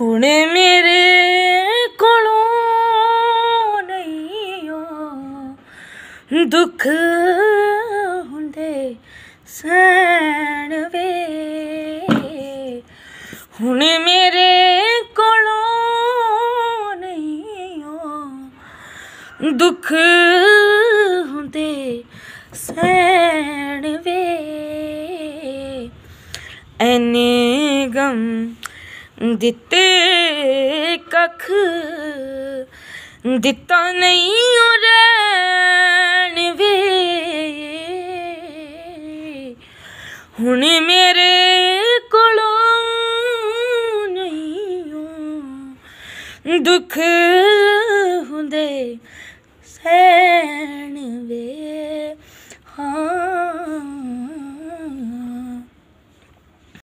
ਹੁਣ ਮੇਰੇ ਕੋਲੋਂ ਨਹੀਂ ਹੋ ਦੁੱਖ ਹੁੰਦੇ ਸਣ ਵੇ ਹੁਣ ਮੇਰੇ ਕੋਲੋਂ ਨਹੀਂ ਹੋ ਦੁੱਖ ਹੁੰਦੇ ਸਣ ਵੇ ਐਨੇ ਗਮ ਦਿੱਤੇ ਕੱਖ ਦਿੱਤਾ ਨਹੀਂ ਉਹ ਰਹਿਣ ਵੇ ਹੁਣ ਮੇਰੇ ਕੋਲੋਂ ਨਹੀਂ ਦੁੱਖ ਹੁੰਦੇ ਸਹਿਣ ਵੇ